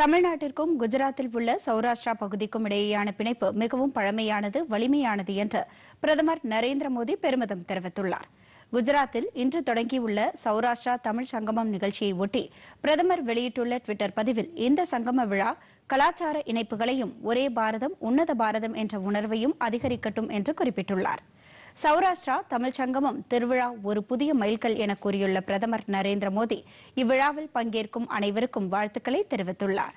தமிழ்நாட்டிற்கும் குஜராத்தில் உள்ள சௌராஷ்டிரா பகுதிக்கும் இடையேயான பிணைப்பு மிகவும் பழமையானது வலிமையானது என்று பிரதமர் நரேந்திர மோடி பெருமிதம் தெரிவித்துள்ளார் குஜராத்தில் இன்று தொடங்கியுள்ள சௌராஷ்டிரா தமிழ் சங்கமம் நிகழ்ச்சியை ஒட்டி பிரதமர் வெளியிட்டுள்ள டுவிட்டர் பதிவில் இந்த சங்கம விழா கலாச்சார இணைப்புகளையும் ஒரே பாரதம் உன்னத பாரதம் என்ற உணர்வையும் அதிகரிக்கட்டும் என்று குறிப்பிட்டுள்ளாா் சௌராஷ்டிரா தமிழ் சங்கமும் திருவிழா ஒரு புதிய மைல்கல் என கூறியுள்ள பிரதமர் நரேந்திர மோடி இவ்விழாவில் பங்கேற்கும் அனைவருக்கும் வாழ்த்துக்களை தெரிவித்துள்ளாா்